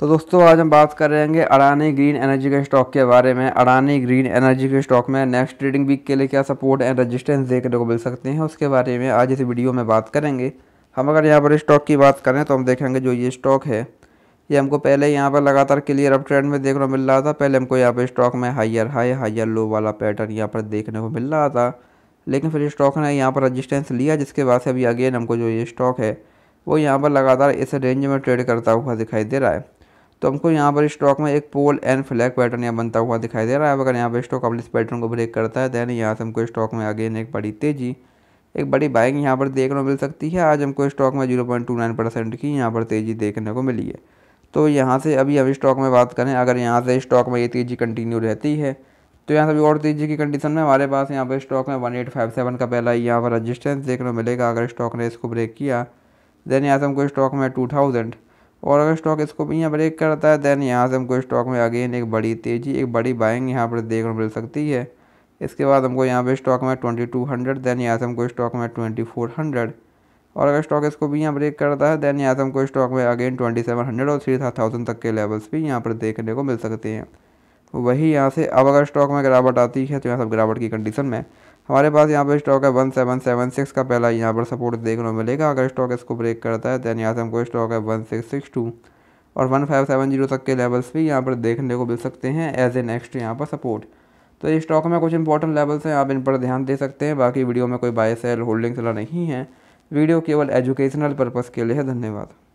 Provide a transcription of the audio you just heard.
तो दोस्तों आज हम बात कर रहे हैं अडानी ग्रीन एनर्जी के स्टॉक के बारे में अडानी ग्रीन एनर्जी के स्टॉक में नेक्स्ट ट्रेडिंग वीक के लिए क्या सपोर्ट एंड रेजिस्टेंस देखने को मिल सकते हैं उसके बारे में आज इस वीडियो में बात करेंगे हम अगर यहाँ पर स्टॉक की बात करें तो हम देखेंगे जो ये स्टॉक है ये हमको पहले यहाँ पर लगातार क्लियर अप ट्रेंड में देखने को मिल रहा था पहले हमको यहाँ पर स्टॉक में हाइयर हाई हाइयर लो वाला पैटर्न यहाँ पर देखने को मिल रहा था लेकिन फिर स्टॉक ने यहाँ पर रजिस्टेंस लिया जिसके बाद से अभी अगेन हमको जो ये स्टॉक है वो यहाँ पर लगातार इस रेंज में ट्रेड करता हुआ दिखाई दे रहा है तो हमको यहाँ पर स्टॉक में एक पोल एंड फ्लैग पैटर्न यहाँ बनता हुआ दिखाई दे रहा है अगर यहाँ पर स्टॉक अपने इस पैटर्न को ब्रेक करता है देन यहाँ से हमको स्टॉक में अगेन एक बड़ी तेज़ी एक बड़ी बाइंग यहाँ पर देखने को मिल सकती है आज हमको स्टॉक में zero point two nine percent की यहाँ पर तेज़ी देखने को मिली है तो यहाँ से अभी हम स्टॉक में बात करें अगर यहाँ से स्टॉक में ये तेज़ी कंटिन्यू रहती है तो यहाँ से भी और तेज़ी की कंडीशन में हमारे पास यहाँ पर स्टॉक में वन एट फाइव सेवन का पहला यहाँ पर रजिस्टेंस देखने को मिलेगा अगर स्टॉक ने इसको ब्रेक किया देन यहाँ से हमको स्टॉक में टू थाउजेंड और अगर स्टॉक इसको भी यहाँ ब्रेक करता है देन यहाँ से हमको स्टॉक में अगेन एक बड़ी तेज़ी एक बड़ी बाइंग यहाँ पर देखने मिल सकती है इसके बाद हमको यहाँ पे स्टॉक में ट्वेंटी टू हंड्रेड देन यहाँ से हमको स्टॉक में ट्वेंटी फोर हंड्रेड और अगर स्टॉक इसको भी यहाँ ब्रेक करता है देन यहाँ से हमको स्टॉक में अगेन ट्वेंटी सेवन हंड्रेड और थ्री थाउजेंड तक के लेवल्स भी यहाँ पर देखने को मिल सकते हैं वही यहाँ से अब अगर स्टॉक में गिरावट आती है तो यहाँ सब गिरावट की कंडीशन में हमारे पास यहाँ पर स्टॉक है वन सेवन सेवन सिक्स का पहला यहाँ पर सपोर्ट देखने को मिलेगा अगर स्टॉक इसको ब्रेक करता है दैन यहाँ से हमको स्टॉक है वन सिक्स सिक्स टू और वन फाइव सेवन जीरो तक के लेवल्स भी यहाँ पर देखने को मिल सकते हैं एज ए नेक्स्ट यहाँ पर सपोर्ट तो ये स्टॉक में कुछ इंपॉर्टेंट लेवल्स हैं आप इन पर ध्यान दे सकते हैं बाकी वीडियो में कोई बाय सेल होल्डिंग्स वाला नहीं है वीडियो केवल एजुकेशनल पर्पज़ के लिए है धन्यवाद